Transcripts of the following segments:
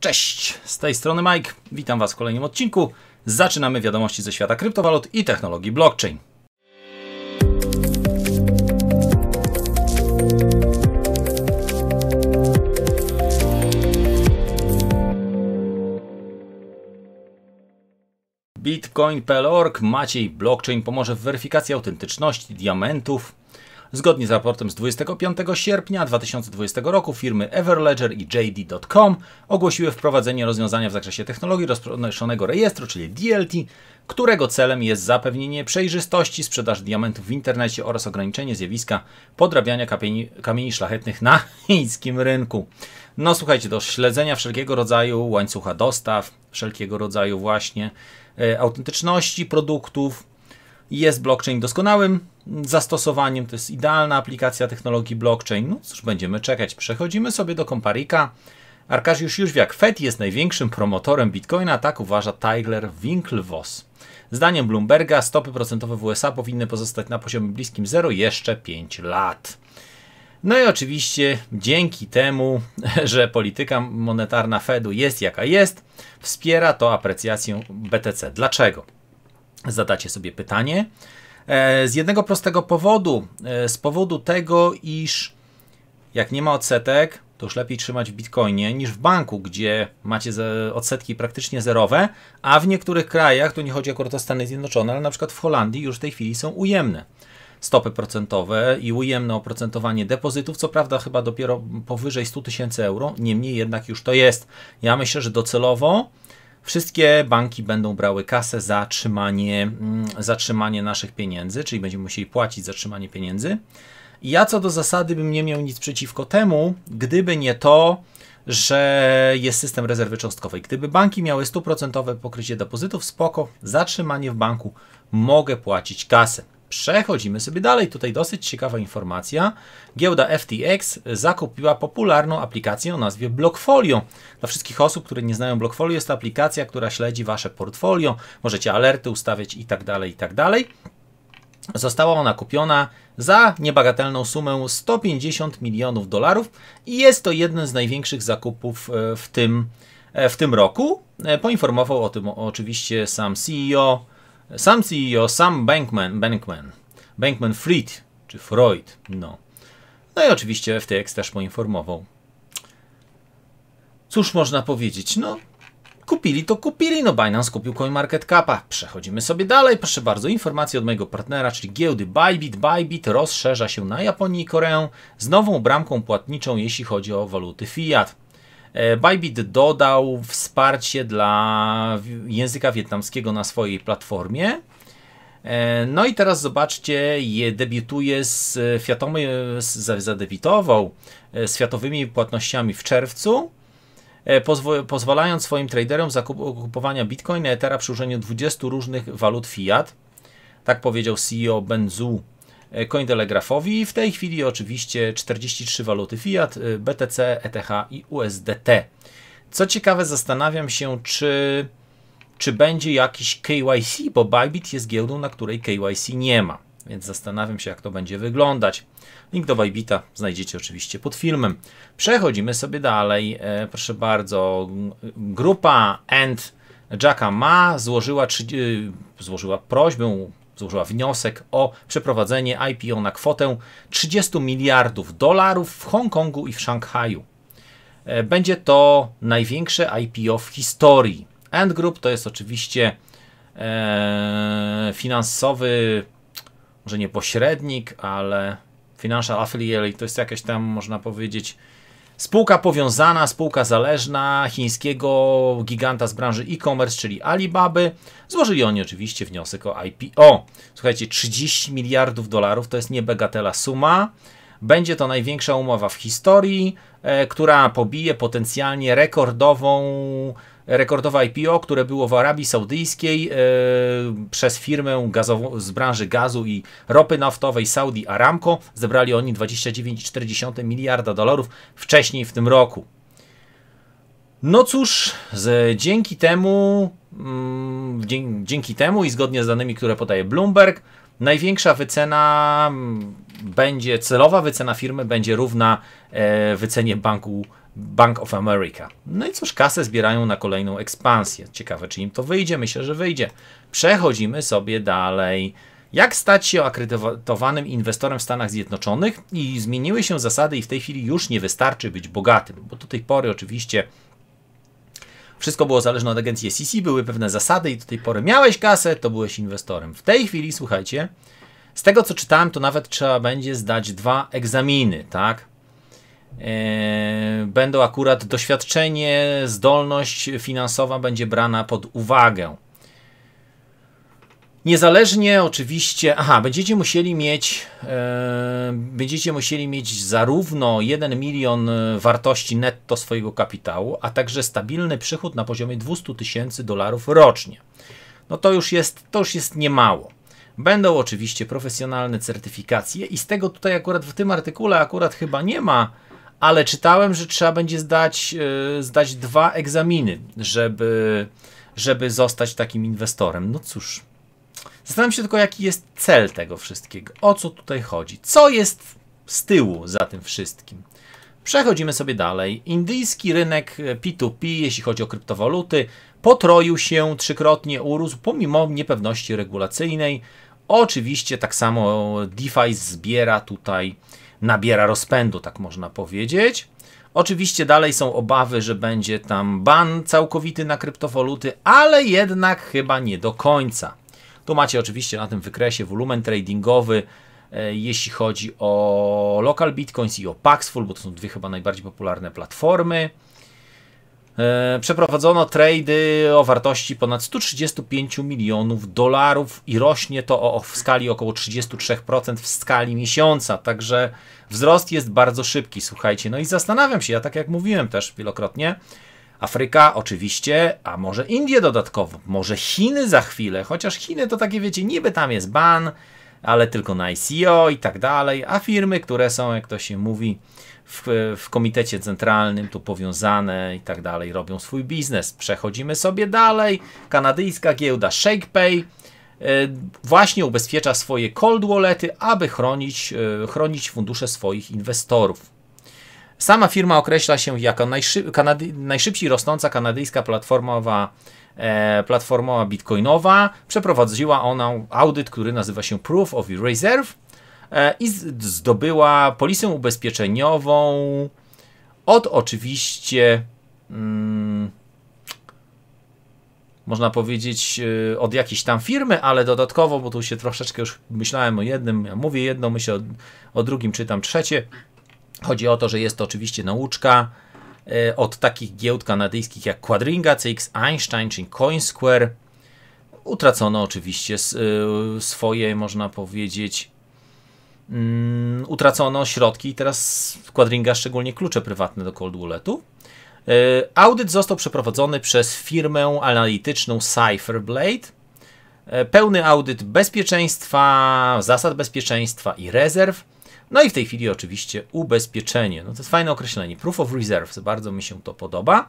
Cześć, z tej strony Mike, witam Was w kolejnym odcinku. Zaczynamy wiadomości ze świata kryptowalut i technologii blockchain. Bitcoin.org Maciej Blockchain pomoże w weryfikacji autentyczności diamentów Zgodnie z raportem z 25 sierpnia 2020 roku firmy Everledger i JD.com ogłosiły wprowadzenie rozwiązania w zakresie technologii rozproszonego rejestru, czyli DLT, którego celem jest zapewnienie przejrzystości sprzedaży diamentów w internecie oraz ograniczenie zjawiska podrabiania kamieni, kamieni szlachetnych na chińskim rynku. No słuchajcie, do śledzenia wszelkiego rodzaju łańcucha dostaw, wszelkiego rodzaju właśnie e, autentyczności produktów, jest blockchain doskonałym zastosowaniem, to jest idealna aplikacja technologii blockchain. No cóż, będziemy czekać. Przechodzimy sobie do Komparika. Arkadiusz Jóźwiak, Fed jest największym promotorem Bitcoina, tak uważa Tyler Winklevoss. Zdaniem Bloomberga stopy procentowe w USA powinny pozostać na poziomie bliskim 0 jeszcze 5 lat. No i oczywiście dzięki temu, że polityka monetarna Fedu jest jaka jest, wspiera to aprecjację BTC. Dlaczego? zadacie sobie pytanie. E, z jednego prostego powodu, e, z powodu tego, iż jak nie ma odsetek, to już lepiej trzymać w bitcoinie niż w banku, gdzie macie odsetki praktycznie zerowe, a w niektórych krajach, tu nie chodzi akurat o Stany Zjednoczone, ale na przykład w Holandii już w tej chwili są ujemne stopy procentowe i ujemne oprocentowanie depozytów, co prawda chyba dopiero powyżej 100 tysięcy euro, niemniej jednak już to jest. Ja myślę, że docelowo Wszystkie banki będą brały kasę za trzymanie, mm, za trzymanie naszych pieniędzy, czyli będziemy musieli płacić za trzymanie pieniędzy. I ja co do zasady bym nie miał nic przeciwko temu, gdyby nie to, że jest system rezerwy cząstkowej. Gdyby banki miały 100% pokrycie depozytów, spoko, zatrzymanie w banku, mogę płacić kasę. Przechodzimy sobie dalej. Tutaj dosyć ciekawa informacja. Giełda FTX zakupiła popularną aplikację o nazwie Blockfolio. Dla wszystkich osób, które nie znają Blockfolio, jest to aplikacja, która śledzi wasze portfolio. Możecie alerty ustawiać i tak dalej, i tak dalej. Została ona kupiona za niebagatelną sumę 150 milionów dolarów i jest to jeden z największych zakupów e, w tym, e, w tym roku. E, poinformował o tym oczywiście sam CEO sam CEO, Sam Bankman, Bankman, Bankman Freed, czy Freud, no. No i oczywiście FTX też poinformował. Cóż można powiedzieć, no kupili to kupili, no Binance kupił CoinMarketCapa. Przechodzimy sobie dalej, proszę bardzo, informacje od mojego partnera, czyli giełdy Bybit. Bybit rozszerza się na Japonię i Koreę z nową bramką płatniczą, jeśli chodzi o waluty fiat. E, Bybit dodał wsparcie dla języka wietnamskiego na swojej platformie. E, no i teraz zobaczcie, je debiutuje z Fiatomy, z Fiatowymi e, płatnościami w czerwcu, pozwalając swoim traderom zakupowania Bitcoina Ethera przy użyciu 20 różnych walut fiat. Tak powiedział CEO Benzu E, Cointelegraphowi. W tej chwili oczywiście 43 waluty fiat, e, BTC, ETH i USDT. Co ciekawe, zastanawiam się, czy, czy będzie jakiś KYC, bo Bybit jest giełdą, na której KYC nie ma. Więc zastanawiam się, jak to będzie wyglądać. Link do Bybita znajdziecie oczywiście pod filmem. Przechodzimy sobie dalej. E, proszę bardzo, grupa End Jacka Ma złożyła, e, złożyła prośbę złożyła wniosek o przeprowadzenie IPO na kwotę 30 miliardów dolarów w Hongkongu i w Szanghaju. E, będzie to największe IPO w historii. Ant Group to jest oczywiście e, finansowy, może nie pośrednik, ale financial affiliate to jest jakieś tam, można powiedzieć, Spółka powiązana, spółka zależna chińskiego giganta z branży e-commerce, czyli Alibaby. Złożyli oni oczywiście wniosek o IPO. Słuchajcie, 30 miliardów dolarów to jest niebegatela suma. Będzie to największa umowa w historii, e, która pobije potencjalnie rekordową rekordowe IPO, które było w Arabii Saudyjskiej e, przez firmę gazową, z branży gazu i ropy naftowej Saudi Aramco. Zebrali oni 29,4 miliarda dolarów wcześniej w tym roku. No cóż, z, dzięki temu, mm, dzięki temu i zgodnie z danymi, które podaje Bloomberg, największa wycena mm, będzie, celowa wycena firmy będzie równa e, wycenie banku Bank of America. No i cóż, kasę zbierają na kolejną ekspansję. Ciekawe, czy im to wyjdzie. Myślę, że wyjdzie. Przechodzimy sobie dalej. Jak stać się akredytowanym inwestorem w Stanach Zjednoczonych? I zmieniły się zasady i w tej chwili już nie wystarczy być bogatym, bo do tej pory oczywiście wszystko było zależne od agencji SEC, były pewne zasady i do tej pory miałeś kasę, to byłeś inwestorem. W tej chwili, słuchajcie, z tego co czytałem, to nawet trzeba będzie zdać dwa egzaminy, tak? Yy, będą akurat doświadczenie, zdolność finansowa będzie brana pod uwagę. Niezależnie oczywiście, aha, będziecie musieli mieć, e, będziecie musieli mieć zarówno 1 milion wartości netto swojego kapitału, a także stabilny przychód na poziomie 200 tysięcy dolarów rocznie. No to już jest, to już jest niemało. Będą oczywiście profesjonalne certyfikacje i z tego tutaj akurat w tym artykule akurat chyba nie ma ale czytałem, że trzeba będzie zdać, e, zdać dwa egzaminy, żeby, żeby zostać takim inwestorem. No cóż, zastanawiam się tylko, jaki jest cel tego wszystkiego. O co tutaj chodzi? Co jest z tyłu za tym wszystkim? Przechodzimy sobie dalej. Indyjski rynek P2P, e, jeśli chodzi o kryptowaluty, potroił się trzykrotnie, urósł pomimo niepewności regulacyjnej. Oczywiście tak samo DeFi zbiera tutaj nabiera rozpędu, tak można powiedzieć. Oczywiście dalej są obawy, że będzie tam ban całkowity na kryptowoluty, ale jednak chyba nie do końca. Tu macie oczywiście na tym wykresie wolumen tradingowy, e, jeśli chodzi o Local Bitcoins i o Paxful, bo to są dwie chyba najbardziej popularne platformy. E, przeprowadzono trady o wartości ponad 135 milionów dolarów i rośnie to o, o, w skali około 33% w skali miesiąca, także wzrost jest bardzo szybki, słuchajcie. No i zastanawiam się, ja tak jak mówiłem też wielokrotnie, Afryka oczywiście, a może Indie dodatkowo, może Chiny za chwilę, chociaż Chiny to takie wiecie, niby tam jest ban, ale tylko na ICO i tak dalej, a firmy, które są, jak to się mówi, w, w komitecie centralnym, tu powiązane i tak dalej, robią swój biznes. Przechodzimy sobie dalej. Kanadyjska giełda ShakePay e, właśnie ubezpiecza swoje cold wallety, aby chronić, e, chronić fundusze swoich inwestorów. Sama firma określa się jako najszyb kanady najszybciej rosnąca kanadyjska platformowa, e, platformowa bitcoinowa. Przeprowadziła ona audyt, który nazywa się Proof of Reserve E, i zdobyła polisę ubezpieczeniową od oczywiście mm, można powiedzieć e, od jakiejś tam firmy, ale dodatkowo, bo tu się troszeczkę już myślałem o jednym, ja mówię jedno, myślę o, o drugim, czytam trzecie. Chodzi o to, że jest to oczywiście nauczka e, od takich giełd kanadyjskich jak Quadringa, CX Einstein czy CoinSquare. Utracono oczywiście swoje, można powiedzieć, mm, utracono środki i teraz Quadringa szczególnie klucze prywatne do Cold Walletu. E, audyt został przeprowadzony przez firmę analityczną Cypherblade. E, pełny audyt bezpieczeństwa, zasad bezpieczeństwa i rezerw. No i w tej chwili oczywiście ubezpieczenie. No to jest fajne określenie. Proof of Reserves. Bardzo mi się to podoba.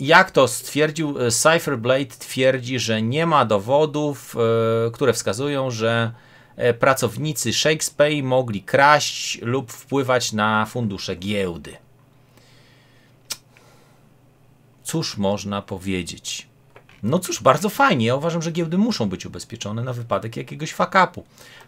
Jak to stwierdził e, Cypherblade, twierdzi, że nie ma dowodów, które wskazują, że E, pracownicy Shakespeare mogli kraść lub wpływać na fundusze giełdy. Cóż można powiedzieć? No cóż, bardzo fajnie. Ja uważam, że giełdy muszą być ubezpieczone na wypadek jakiegoś fakapu.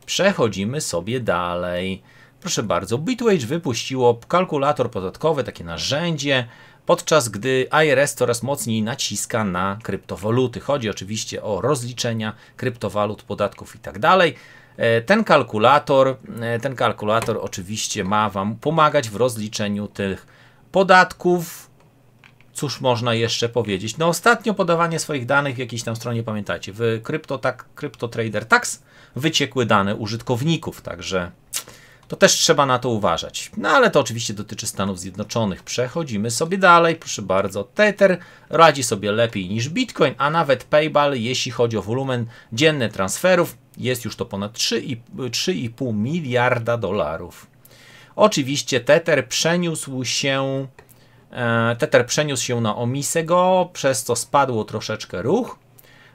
Przechodzimy sobie dalej. Proszę bardzo, Bitwage wypuściło kalkulator podatkowy, takie narzędzie, podczas gdy IRS coraz mocniej naciska na kryptowaluty. Chodzi oczywiście o rozliczenia kryptowalut, podatków itd. Tak E, ten kalkulator, e, ten kalkulator oczywiście ma Wam pomagać w rozliczeniu tych podatków. Cóż można jeszcze powiedzieć? No ostatnio podawanie swoich danych w jakiejś tam stronie, pamiętacie, w Crypto, tak, Crypto Trader Tax wyciekły dane użytkowników, także to też trzeba na to uważać. No ale to oczywiście dotyczy Stanów Zjednoczonych. Przechodzimy sobie dalej, proszę bardzo. Tether radzi sobie lepiej niż Bitcoin, a nawet PayPal, jeśli chodzi o wolumen dzienny transferów, jest już to ponad 3,5 miliarda dolarów. Oczywiście Tether przeniósł się e, Tether przeniósł się na Omisego, przez co spadło troszeczkę ruch.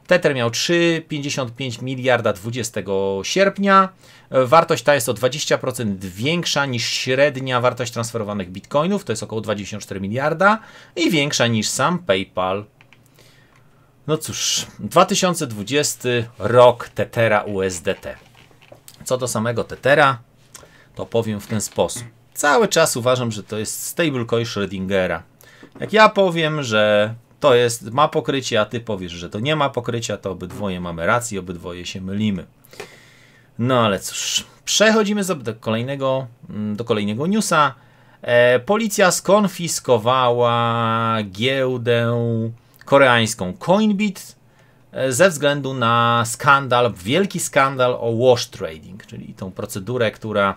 Tether miał 3,55 miliarda 20 sierpnia. E, wartość ta jest o 20% większa niż średnia wartość transferowanych bitcoinów, to jest około 24 miliarda i większa niż sam PayPal. No cóż, 2020 rok Tetera USDT. Co do samego Tetera, to powiem w ten sposób. Cały czas uważam, że to jest stablecoin Schrödingera. Jak ja powiem, że to jest, ma pokrycie, a ty powiesz, że to nie ma pokrycia, to obydwoje mamy rację, obydwoje się mylimy. No ale cóż, przechodzimy do kolejnego, mm, do kolejnego newsa. E, policja skonfiskowała giełdę koreańską Coinbit e, ze względu na skandal, wielki skandal o wash trading, czyli tą procedurę, która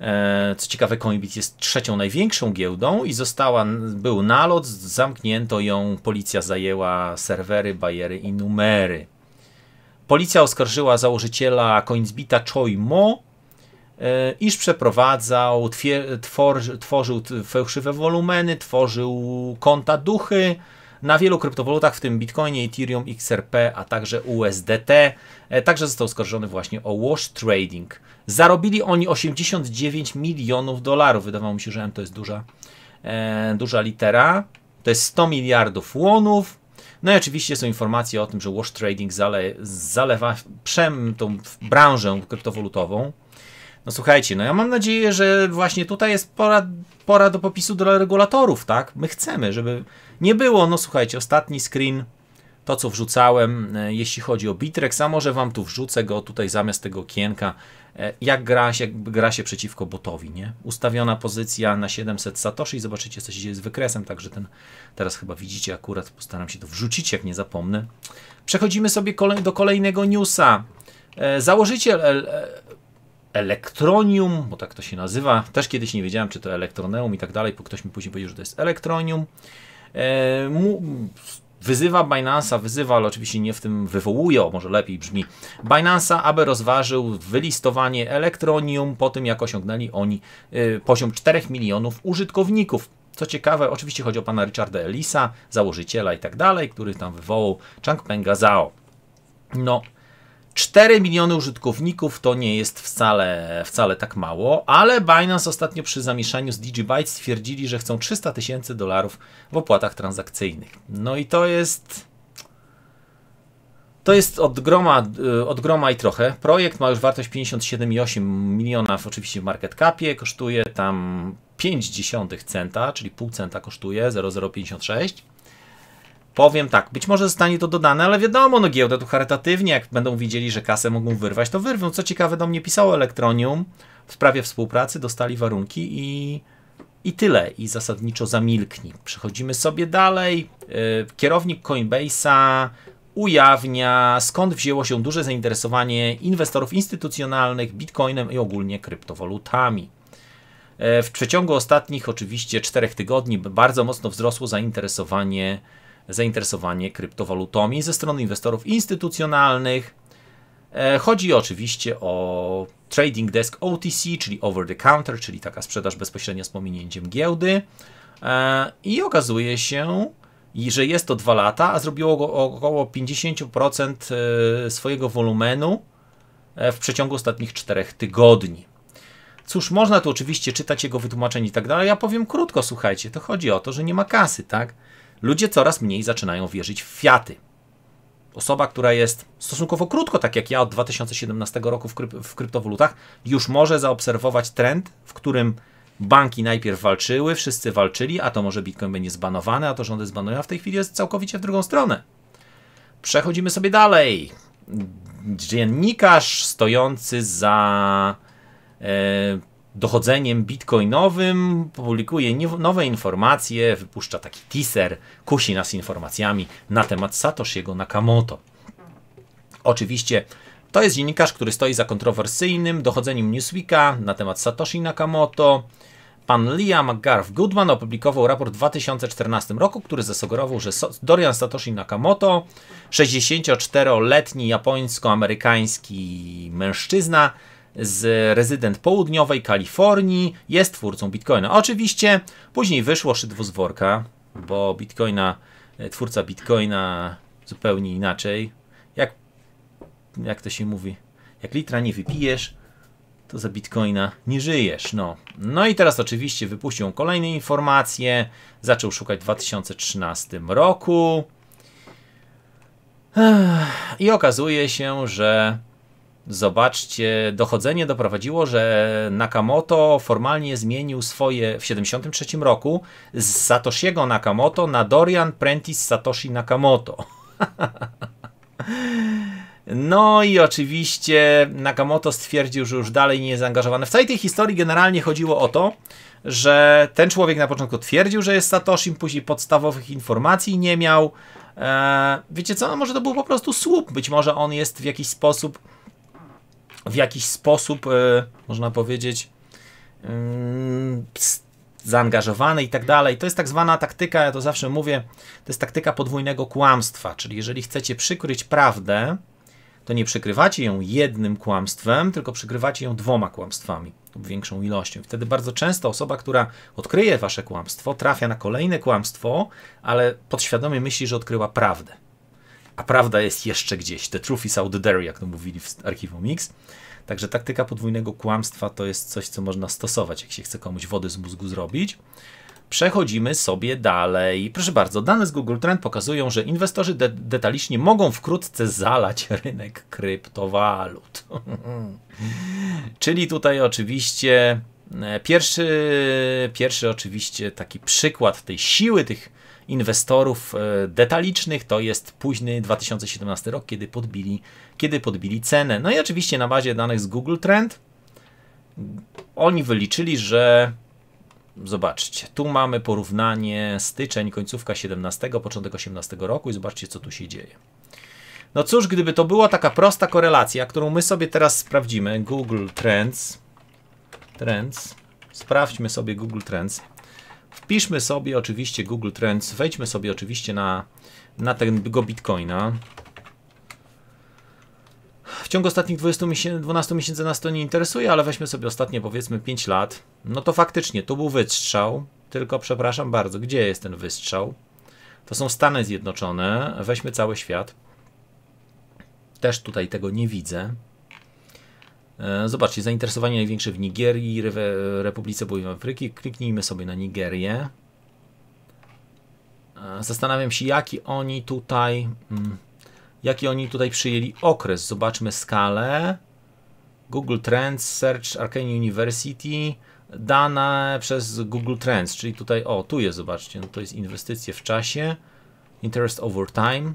E, co ciekawe, Coinbit jest trzecią największą giełdą i została, był nalot, zamknięto ją, policja zajęła serwery, bajery i numery. Policja oskarżyła założyciela Coinsbita Choi Mo, e, iż przeprowadzał, tworzył fałszywe wolumeny, tworzył konta duchy, na wielu kryptowalutach, w tym Bitcoinie, Ethereum, XRP, a także USDT. E, także został oskarżony właśnie o wash trading. Zarobili oni 89 milionów dolarów. Wydawało mi się, że M to jest duża, e, duża litera. To jest 100 miliardów łonów. No i oczywiście są informacje o tym, że wash trading zale, zalewa przem tą branżę kryptowalutową. No słuchajcie, no ja mam nadzieję, że właśnie tutaj jest pora, pora do popisu dla regulatorów, tak? My chcemy, żeby nie było, no słuchajcie, ostatni screen, to co wrzucałem, e, jeśli chodzi o Bitrex, a może wam tu wrzucę go tutaj zamiast tego okienka, e, jak gra się, jak gra się przeciwko botowi, nie? Ustawiona pozycja na 700 satoshi, zobaczycie co się dzieje z wykresem, także ten teraz chyba widzicie akurat, postaram się to wrzucić, jak nie zapomnę. Przechodzimy sobie kolej, do kolejnego newsa. E, założyciel elektronium, bo tak to się nazywa. Też kiedyś nie wiedziałem, czy to elektroneum i tak dalej, bo ktoś mi później powiedział, że to jest elektronium. E, mu, wyzywa Binance'a, wyzywa, ale oczywiście nie w tym wywołuje, może lepiej brzmi, Binance'a, aby rozważył wylistowanie Elektronium po tym, jak osiągnęli oni e, poziom 4 milionów użytkowników. Co ciekawe, oczywiście chodzi o pana Richarda Ellisa, założyciela i tak dalej, który tam wywołał Changpenga Zhao. No, 4 miliony użytkowników to nie jest wcale, wcale tak mało, ale Binance ostatnio przy zamieszaniu z Digibyte stwierdzili, że chcą 300 tysięcy dolarów w opłatach transakcyjnych. No i to jest. To jest od groma, od groma i trochę. Projekt ma już wartość 57,8 miliona, oczywiście w market capie, kosztuje tam 0,5 centa, czyli pół centa kosztuje 0,056. Powiem tak, być może zostanie to dodane, ale wiadomo, no giełda tu charytatywnie, jak będą widzieli, że kasę mogą wyrwać, to wyrwą. Co ciekawe, do mnie pisało Elektronium w sprawie współpracy, dostali warunki i, i tyle. I zasadniczo zamilkni. Przechodzimy sobie dalej. E, kierownik Coinbase'a ujawnia, skąd wzięło się duże zainteresowanie inwestorów instytucjonalnych bitcoinem i ogólnie kryptowalutami. E, w przeciągu ostatnich oczywiście czterech tygodni bardzo mocno wzrosło zainteresowanie zainteresowanie kryptowalutami ze strony inwestorów instytucjonalnych. E, chodzi oczywiście o trading desk OTC, czyli over the counter, czyli taka sprzedaż bezpośrednio z pominięciem giełdy. E, I okazuje się, że jest to 2 lata, a zrobiło go około 50% e, swojego wolumenu w przeciągu ostatnich 4 tygodni. Cóż, można tu oczywiście czytać jego wytłumaczenie i tak dalej. Ja powiem krótko, słuchajcie, to chodzi o to, że nie ma kasy, tak? ludzie coraz mniej zaczynają wierzyć w fiaty. Osoba, która jest stosunkowo krótko, tak jak ja, od 2017 roku w, kryp w kryptowalutach, już może zaobserwować trend, w którym banki najpierw walczyły, wszyscy walczyli, a to może Bitcoin będzie zbanowany, a to rządy zbanują, a w tej chwili jest całkowicie w drugą stronę. Przechodzimy sobie dalej. Dziennikarz stojący za e, dochodzeniem bitcoinowym, publikuje nowe informacje, wypuszcza taki teaser, kusi nas informacjami na temat Satoshi'ego Nakamoto. Oczywiście to jest dziennikarz, który stoi za kontrowersyjnym dochodzeniem Newsweeka na temat Satoshi Nakamoto. Pan Liam McGarth Goodman opublikował raport w 2014 roku, który zasugerował, że Dorian Satoshi Nakamoto, 64-letni japońsko-amerykański mężczyzna, z rezydent południowej Kalifornii, jest twórcą Bitcoina. Oczywiście później wyszło szydło z worka, bo Bitcoina, e, twórca Bitcoina zupełnie inaczej. Jak, jak to się mówi? Jak litra nie wypijesz, to za bitcoina nie żyjesz. No. no i teraz oczywiście wypuścił kolejne informacje. Zaczął szukać w 2013 roku. I okazuje się, że Zobaczcie, dochodzenie doprowadziło, że Nakamoto formalnie zmienił swoje w 1973 roku z Satoshiego Nakamoto na Dorian Prentice Satoshi Nakamoto. No i oczywiście Nakamoto stwierdził, że już dalej nie jest zaangażowany. W całej tej historii generalnie chodziło o to, że ten człowiek na początku twierdził, że jest Satoshi, później podstawowych informacji nie miał. Eee, wiecie co, no może to był po prostu słup. Być może on jest w jakiś sposób w jakiś sposób, e, można powiedzieć, mm, zaangażowany i tak dalej. To jest tak zwana taktyka, ja to zawsze mówię, to jest taktyka podwójnego kłamstwa, czyli jeżeli chcecie przykryć prawdę, to nie przykrywacie ją jednym kłamstwem, tylko przykrywacie ją dwoma kłamstwami lub większą ilością. Wtedy bardzo często osoba, która odkryje wasze kłamstwo, trafia na kolejne kłamstwo, ale podświadomie myśli, że odkryła prawdę a prawda jest jeszcze gdzieś. The truth is out there, jak to mówili w archiwum Mix. Także taktyka podwójnego kłamstwa to jest coś, co można stosować, jak się chce komuś wody z mózgu zrobić. Przechodzimy sobie dalej. Proszę bardzo, dane z Google Trend pokazują, że inwestorzy de detaliczni mogą wkrótce zalać rynek kryptowalut. Czyli tutaj oczywiście e, pierwszy, pierwszy oczywiście taki przykład tej siły tych inwestorów e, detalicznych. To jest późny 2017 rok, kiedy podbili, kiedy podbili cenę. No i oczywiście na bazie danych z Google Trend oni wyliczyli, że zobaczcie, tu mamy porównanie styczeń, końcówka 17, początek 18 roku i zobaczcie, co tu się dzieje. No cóż, gdyby to była taka prosta korelacja, którą my sobie teraz sprawdzimy, Google Trends, Trends, sprawdźmy sobie Google Trends. Wpiszmy sobie oczywiście Google Trends, wejdźmy sobie oczywiście na, na tego Bitcoina. W ciągu ostatnich 20 miesięcy, 12 miesięcy nas to nie interesuje, ale weźmy sobie ostatnie powiedzmy 5 lat. No to faktycznie to był wystrzał, tylko przepraszam bardzo, gdzie jest ten wystrzał? To są Stany Zjednoczone, weźmy cały świat. Też tutaj tego nie widzę. E, zobaczcie, zainteresowanie największe w Nigerii, Republice Południowej Afryki. Kliknijmy sobie na Nigerię. E, zastanawiam się, jaki oni tutaj, mm, jaki oni tutaj przyjęli okres. Zobaczmy skalę. Google Trends, Search Arcane University, dane przez Google Trends, czyli tutaj, o, tu jest, zobaczcie, no to jest inwestycje w czasie, interest over time.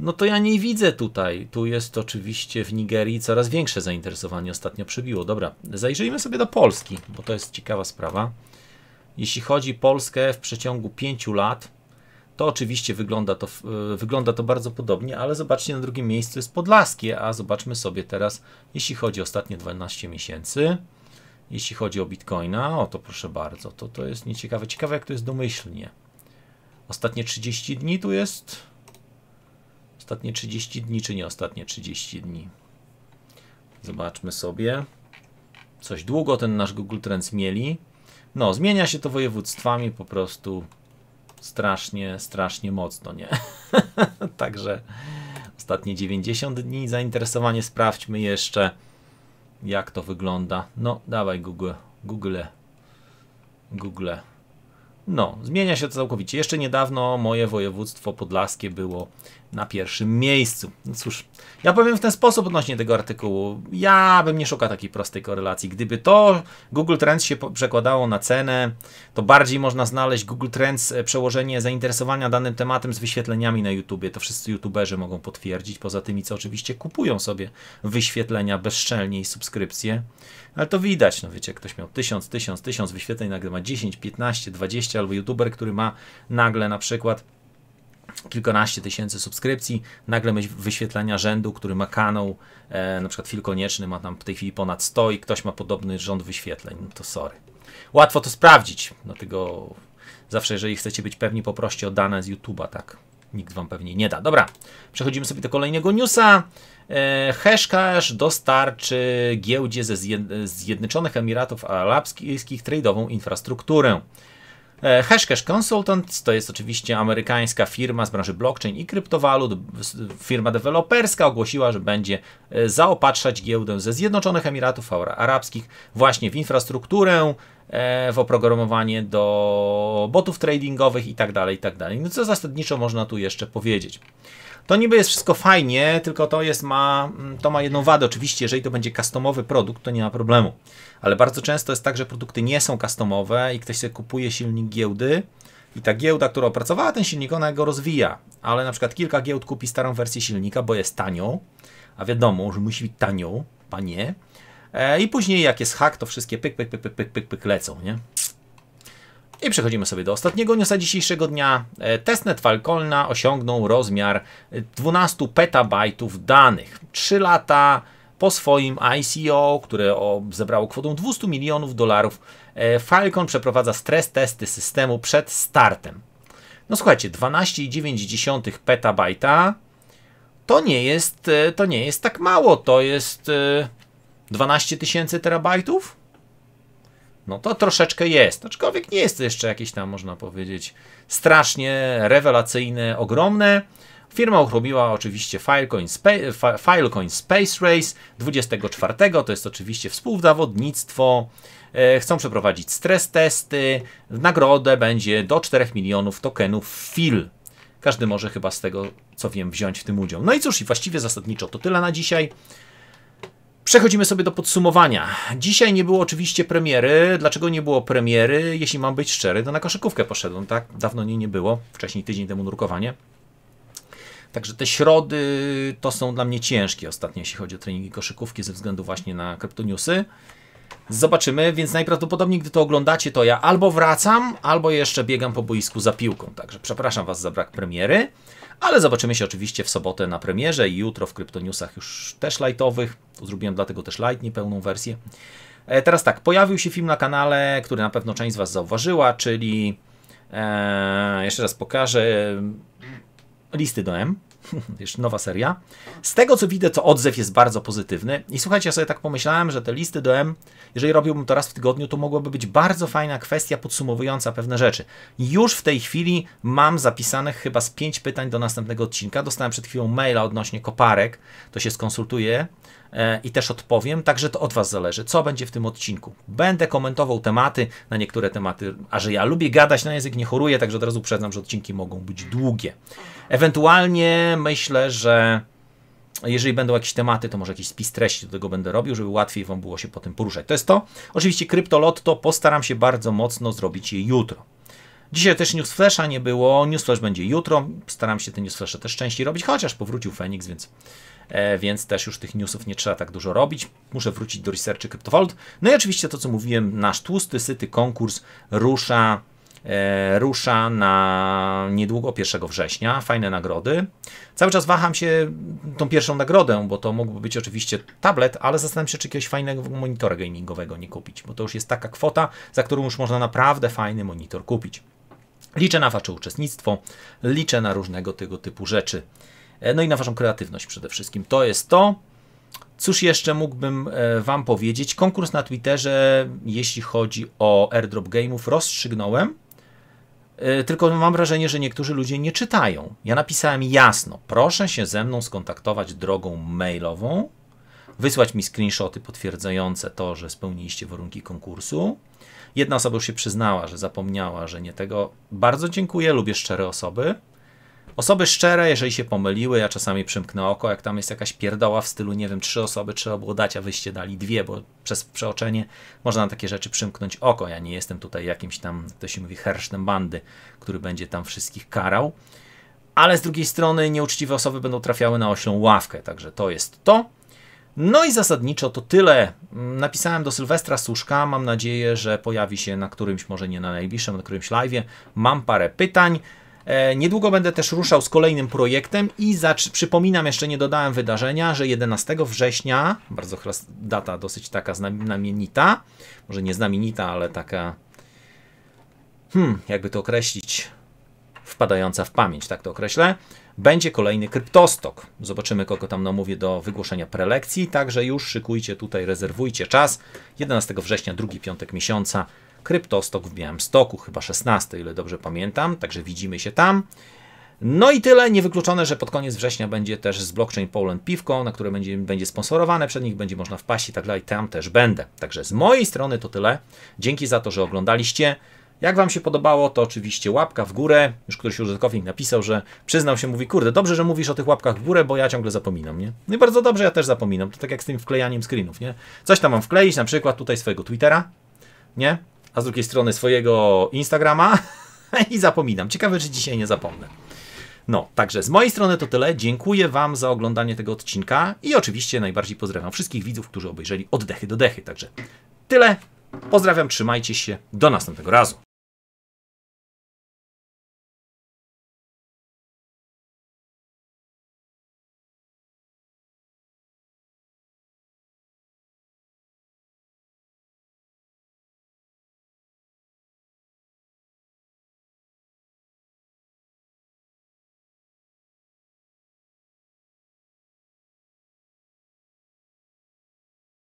No to ja nie widzę tutaj. Tu jest oczywiście w Nigerii coraz większe zainteresowanie ostatnio przybiło. Dobra, zajrzyjmy sobie do Polski, bo to jest ciekawa sprawa. Jeśli chodzi o Polskę w przeciągu 5 lat, to oczywiście wygląda to, e, wygląda to bardzo podobnie, ale zobaczcie, na drugim miejscu jest Podlaskie, a zobaczmy sobie teraz, jeśli chodzi o ostatnie 12 miesięcy, jeśli chodzi o Bitcoina, o to proszę bardzo, to, to jest nieciekawe. Ciekawe, jak to jest domyślnie. Ostatnie 30 dni tu jest Ostatnie 30 dni, czy nie ostatnie 30 dni? Zobaczmy sobie. Coś długo ten nasz Google Trends mieli. No, zmienia się to województwami po prostu strasznie, strasznie mocno, nie? Także ostatnie 90 dni zainteresowanie sprawdźmy jeszcze, jak to wygląda. No, dawaj Google, Google, Google. No, zmienia się to całkowicie. Jeszcze niedawno moje województwo podlaskie było na pierwszym miejscu. No cóż, ja powiem w ten sposób odnośnie tego artykułu. Ja bym nie szukał takiej prostej korelacji. Gdyby to Google Trends się przekładało na cenę, to bardziej można znaleźć Google Trends e, przełożenie zainteresowania danym tematem z wyświetleniami na YouTubie. To wszyscy YouTuberzy mogą potwierdzić, poza tymi, co oczywiście kupują sobie wyświetlenia bezczelnie i subskrypcje. Ale to widać, no wiecie, ktoś miał 1000, 1000, 1000 wyświetleń, nagle ma 10, 15, 20, albo YouTuber, który ma nagle na przykład kilkanaście tysięcy subskrypcji, nagle myśl wyświetlania rzędu, który ma kanał, e, na przykład Fil Konieczny ma tam w tej chwili ponad 100 i ktoś ma podobny rząd wyświetleń, no to sorry. Łatwo to sprawdzić, dlatego zawsze jeżeli chcecie być pewni, poproście o dane z YouTube'a, tak? Nikt wam pewnie nie da. Dobra, przechodzimy sobie do kolejnego newsa. E, Hashcash dostarczy giełdzie ze Zjednoczonych Emiratów Arabskich tradeową infrastrukturę. E, Hashcash Consultants to jest oczywiście amerykańska firma z branży blockchain i kryptowalut. Firma deweloperska ogłosiła, że będzie e, zaopatrzać giełdę ze Zjednoczonych Emiratów Arabskich właśnie w infrastrukturę E, w oprogramowanie do botów tradingowych i tak dalej, i tak dalej. No co zasadniczo można tu jeszcze powiedzieć. To niby jest wszystko fajnie, tylko to jest ma, mm, to ma jedną wadę. Oczywiście, jeżeli to będzie customowy produkt, to nie ma problemu. Ale bardzo często jest tak, że produkty nie są customowe i ktoś sobie kupuje silnik giełdy i ta giełda, która opracowała ten silnik, ona go rozwija. Ale na przykład kilka giełd kupi starą wersję silnika, bo jest tanią, a wiadomo, że musi być tanią, panie. E, I później jak jest hack, to wszystkie pyk, pyk, pyk, pyk, pyk, pyk, pyk lecą, nie? I przechodzimy sobie do ostatniego newsa dzisiejszego dnia. E, testnet Falcona osiągnął rozmiar 12 petabajtów danych. 3 lata po swoim ICO, które zebrało kwotą 200 milionów dolarów, e, Falcon przeprowadza stres testy systemu przed startem. No słuchajcie, 12,9 petabajta to nie jest, to nie jest tak mało, to jest 12 tysięcy terabajtów? No to troszeczkę jest, aczkolwiek nie jest to jeszcze jakieś tam, można powiedzieć, strasznie rewelacyjne, ogromne. Firma uchrobiła oczywiście Filecoin, Spa Filecoin Space Race 24, to jest oczywiście współzawodnictwo. E, chcą przeprowadzić stres testy. W nagrodę będzie do 4 milionów tokenów FIL. Każdy może chyba z tego, co wiem, wziąć w tym udział. No i cóż, i właściwie zasadniczo to tyle na dzisiaj. Przechodzimy sobie do podsumowania. Dzisiaj nie było oczywiście premiery. Dlaczego nie było premiery? Jeśli mam być szczery, to no na koszykówkę poszedłem, tak? Dawno niej nie było. Wcześniej tydzień temu nurkowanie. Także te środy to są dla mnie ciężkie ostatnio, jeśli chodzi o treningi koszykówki, ze względu właśnie na kryptoniusy. Zobaczymy, więc najprawdopodobniej, gdy to oglądacie, to ja albo wracam, albo jeszcze biegam po boisku za piłką. Także przepraszam Was za brak premiery. Ale zobaczymy się oczywiście w sobotę na premierze i jutro w Kryptoniusach już też lightowych. Zrobiłem dlatego też light, pełną wersję. E, teraz tak, pojawił się film na kanale, który na pewno część z Was zauważyła, czyli e, jeszcze raz pokażę listy do M jeszcze nowa seria. Z tego co widzę, to odzew jest bardzo pozytywny. I słuchajcie, ja sobie tak pomyślałem, że te listy do M, jeżeli robiłbym to raz w tygodniu, to mogłaby być bardzo fajna kwestia podsumowująca pewne rzeczy. Już w tej chwili mam zapisanych chyba z pięć pytań do następnego odcinka. Dostałem przed chwilą maila odnośnie koparek, to się skonsultuję i też odpowiem, także to od Was zależy, co będzie w tym odcinku. Będę komentował tematy, na niektóre tematy, a że ja lubię gadać, na język nie choruję, także od razu uprzedzam, że odcinki mogą być długie. Ewentualnie myślę, że jeżeli będą jakieś tematy, to może jakiś spis treści do tego będę robił, żeby łatwiej Wam było się po tym poruszać. To jest to. Oczywiście kryptolotto postaram się bardzo mocno zrobić je jutro. Dzisiaj też newsflasha nie było, newsflash będzie jutro. Staram się te newsflashe też częściej robić, chociaż powrócił Phoenix, więc, e, więc też już tych newsów nie trzeba tak dużo robić. Muszę wrócić do researchu CryptoWalut. No i oczywiście to, co mówiłem, nasz tłusty, syty konkurs rusza E, rusza na niedługo 1 września. Fajne nagrody. Cały czas waham się tą pierwszą nagrodę, bo to mógłby być oczywiście tablet, ale zastanawiam się, czy jakiegoś fajnego monitora gamingowego nie kupić, bo to już jest taka kwota, za którą już można naprawdę fajny monitor kupić. Liczę na Wasze uczestnictwo, liczę na różnego tego typu rzeczy. E, no i na Waszą kreatywność przede wszystkim. To jest to. Cóż jeszcze mógłbym e, Wam powiedzieć? Konkurs na Twitterze, jeśli chodzi o airdrop game'ów, rozstrzygnąłem. E, tylko mam wrażenie, że niektórzy ludzie nie czytają. Ja napisałem jasno: proszę się ze mną skontaktować drogą mailową, wysłać mi screenshoty potwierdzające to, że spełniliście warunki konkursu. Jedna osoba już się przyznała, że zapomniała, że nie tego. Bardzo dziękuję, lubię szczere osoby. Osoby szczere, jeżeli się pomyliły, ja czasami przymknę oko, jak tam jest jakaś pierdoła w stylu, nie wiem, trzy osoby trzeba było dać, a wyście dali dwie, bo przez przeoczenie można na takie rzeczy przymknąć oko. Ja nie jestem tutaj jakimś tam, to się mówi, hersztem bandy, który będzie tam wszystkich karał. Ale z drugiej strony nieuczciwe osoby będą trafiały na oślą ławkę, także to jest to. No i zasadniczo to tyle. Napisałem do Sylwestra Słuszka. Mam nadzieję, że pojawi się na którymś, może nie na najbliższym, na którymś live. Mam parę pytań. E, niedługo będę też ruszał z kolejnym projektem i przypominam, jeszcze nie dodałem wydarzenia, że 11 września, bardzo data dosyć taka znamienita, może nie znamienita, ale taka, hmm, jakby to określić, wpadająca w pamięć, tak to określę będzie kolejny kryptostok. Zobaczymy, kogo tam namówię do wygłoszenia prelekcji, także już szykujcie tutaj, rezerwujcie czas. 11 września, drugi piątek miesiąca, kryptostok w Białymstoku, chyba 16, ile dobrze pamiętam, także widzimy się tam. No i tyle, niewykluczone, że pod koniec września będzie też z Blockchain Poland piwko, na które będzie, będzie sponsorowane, przed nich będzie można wpaść i tak dalej, tam też będę. Także z mojej strony to tyle. Dzięki za to, że oglądaliście. Jak Wam się podobało, to oczywiście łapka w górę. Już któryś użytkownik napisał, że przyznał się, mówi, kurde, dobrze, że mówisz o tych łapkach w górę, bo ja ciągle zapominam, nie? No i bardzo dobrze, ja też zapominam. To tak jak z tym wklejaniem screenów, nie? Coś tam mam wkleić, na przykład tutaj swojego Twittera, nie? A z drugiej strony swojego Instagrama i zapominam. Ciekawe, czy dzisiaj nie zapomnę. No, także z mojej strony to tyle. Dziękuję Wam za oglądanie tego odcinka i oczywiście najbardziej pozdrawiam wszystkich widzów, którzy obejrzeli oddechy do dechy. Także tyle. Pozdrawiam, trzymajcie się. Do następnego razu.